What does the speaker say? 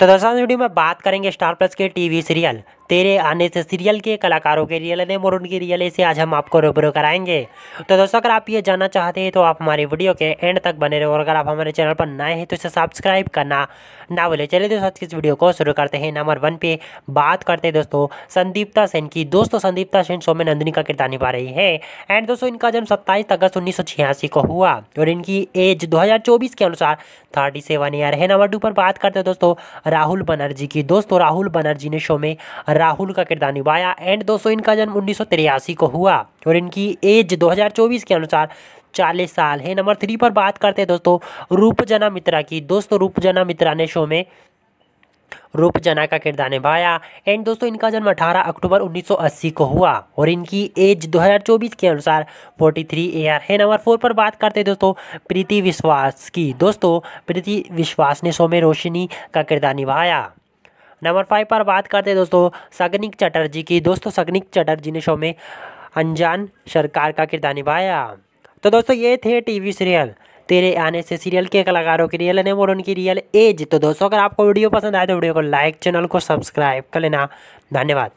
तो दोस्तों वीडियो में बात करेंगे स्टार प्लस के टीवी सीरियल तेरे आने से सीरियल के कलाकारों के रियल नेम और उनकी रियल से आज हम आपको रूबरू कराएंगे तो दोस्तों अगर आप ये जानना चाहते हैं तो आप हमारे वीडियो के एंड तक बने रहो और अगर आप हमारे चैनल पर नए हैं तो इसे सब्सक्राइब करना ना बोले चलिए दोस्तों इस वीडियो को शुरू करते हैं नंबर वन पे बात करते हैं दोस्तों संदीप्ता सेन की दोस्तों संदीप्ता सेन शो में नंदिनी का किरदार निभा रही है एंड दोस्तों इनका जन्म सत्ताईस अगस्त उन्नीस को हुआ और इनकी एज दो के अनुसार सेवन ईयर है नंबर टू पर बात करते हैं दोस्तों राहुल बनर्जी की दोस्तों राहुल बनर्जी ने शो में राहुल का किरदार निभाया एंड दोस्तों इनका जन्म उन्नीस को हुआ और इनकी एज 2024 के अनुसार चालीस साल है नंबर थ्री पर बात करते हैं दोस्तों रूपजना मित्रा की दोस्तों रूपजना मित्रा ने शो में रूप जना का किरदार निभाया एंड दोस्तों इनका जन्म 18 अक्टूबर 1980 को हुआ और इनकी एज 2024 के अनुसार 43 ईयर है नंबर फोर पर बात करते हैं दोस्तों प्रीति विश्वास की दोस्तों प्रीति विश्वास ने शो में रोशनी का किरदार निभाया नंबर फाइव पर बात करते हैं दोस्तों सगनिक चटर्जी की दोस्तों सगनिक चटर्जी ने शो में अनजान सरकार का किरदार निभाया तो दोस्तों ये थे टीवी सीरियल तेरे आने से सीरियल के कलाकारों की रियल नेम और उनकी रियल एज तो दोस्तों अगर आपको वीडियो पसंद आए तो वीडियो को लाइक चैनल को सब्सक्राइब कर लेना धन्यवाद